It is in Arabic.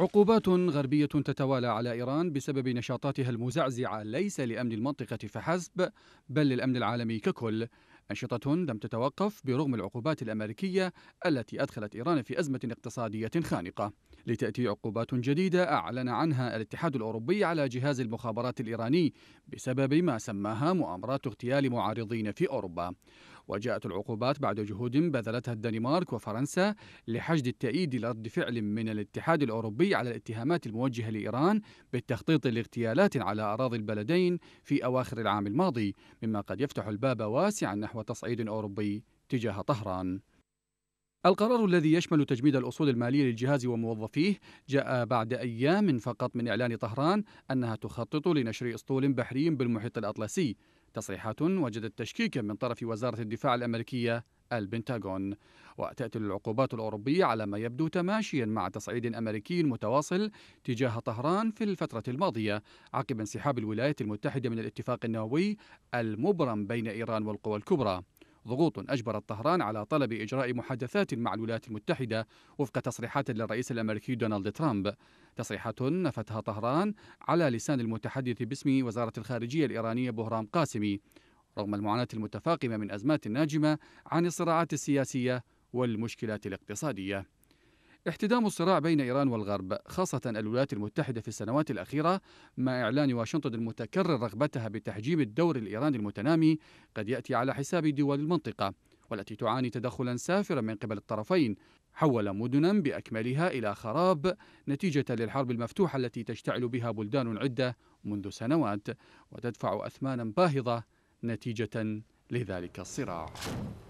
عقوبات غربية تتوالى على إيران بسبب نشاطاتها المزعزعة ليس لأمن المنطقة فحسب بل للأمن العالمي ككل أنشطة لم تتوقف برغم العقوبات الأمريكية التي أدخلت إيران في أزمة اقتصادية خانقة لتأتي عقوبات جديدة أعلن عنها الاتحاد الأوروبي على جهاز المخابرات الإيراني بسبب ما سماها مؤامرات اغتيال معارضين في أوروبا وجاءت العقوبات بعد جهود بذلتها الدنمارك وفرنسا لحشد التأييد لرد فعل من الاتحاد الأوروبي على الاتهامات الموجهة لإيران بالتخطيط لاغتيالات على أراضي البلدين في أواخر العام الماضي مما قد يفتح الباب واسعا نحو تصعيد أوروبي تجاه طهران القرار الذي يشمل تجميد الأصول المالية للجهاز وموظفيه جاء بعد أيام فقط من إعلان طهران أنها تخطط لنشر أسطول بحري بالمحيط الأطلسي تصريحات وجدت تشكيكا من طرف وزارة الدفاع الأمريكية البنتاغون وتأتي العقوبات الأوروبية على ما يبدو تماشيا مع تصعيد أمريكي متواصل تجاه طهران في الفترة الماضية عقب انسحاب الولايات المتحدة من الاتفاق النووي المبرم بين إيران والقوى الكبرى ضغوط أجبرت طهران على طلب إجراء محادثات مع الولايات المتحدة وفق تصريحات للرئيس الأمريكي دونالد ترامب تصريحات نفتها طهران على لسان المتحدث باسم وزارة الخارجية الإيرانية بهرام قاسمي رغم المعاناة المتفاقمة من أزمات ناجمة عن الصراعات السياسية والمشكلات الاقتصادية احتدام الصراع بين إيران والغرب خاصة الولايات المتحدة في السنوات الأخيرة مع إعلان واشنطن المتكرر رغبتها بتحجيم الدور الإيراني المتنامي قد يأتي على حساب دول المنطقة والتي تعاني تدخلا سافرا من قبل الطرفين حول مدنا باكملها الى خراب نتيجه للحرب المفتوحه التي تشتعل بها بلدان عده منذ سنوات وتدفع اثمانا باهظه نتيجه لذلك الصراع